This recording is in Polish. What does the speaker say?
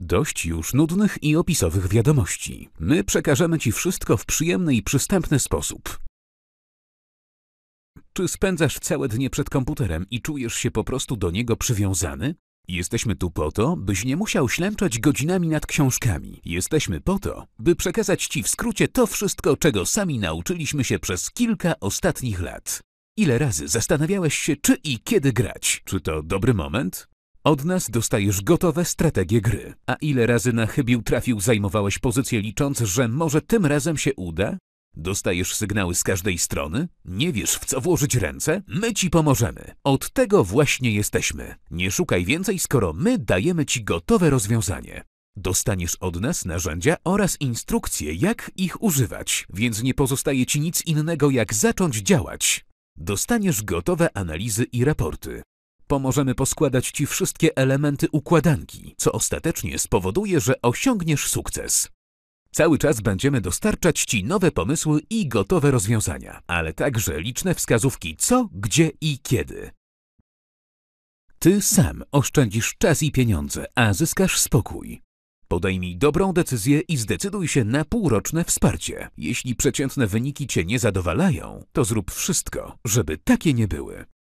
Dość już nudnych i opisowych wiadomości. My przekażemy Ci wszystko w przyjemny i przystępny sposób. Czy spędzasz całe dnie przed komputerem i czujesz się po prostu do niego przywiązany? Jesteśmy tu po to, byś nie musiał ślęczać godzinami nad książkami. Jesteśmy po to, by przekazać Ci w skrócie to wszystko, czego sami nauczyliśmy się przez kilka ostatnich lat. Ile razy zastanawiałeś się, czy i kiedy grać? Czy to dobry moment? Od nas dostajesz gotowe strategie gry. A ile razy na chybił trafił zajmowałeś pozycję licząc, że może tym razem się uda? Dostajesz sygnały z każdej strony? Nie wiesz, w co włożyć ręce? My ci pomożemy. Od tego właśnie jesteśmy. Nie szukaj więcej, skoro my dajemy ci gotowe rozwiązanie. Dostaniesz od nas narzędzia oraz instrukcje, jak ich używać, więc nie pozostaje ci nic innego, jak zacząć działać. Dostaniesz gotowe analizy i raporty. Pomożemy poskładać Ci wszystkie elementy układanki, co ostatecznie spowoduje, że osiągniesz sukces. Cały czas będziemy dostarczać Ci nowe pomysły i gotowe rozwiązania, ale także liczne wskazówki co, gdzie i kiedy. Ty sam oszczędzisz czas i pieniądze, a zyskasz spokój. Podejmij dobrą decyzję i zdecyduj się na półroczne wsparcie. Jeśli przeciętne wyniki Cię nie zadowalają, to zrób wszystko, żeby takie nie były.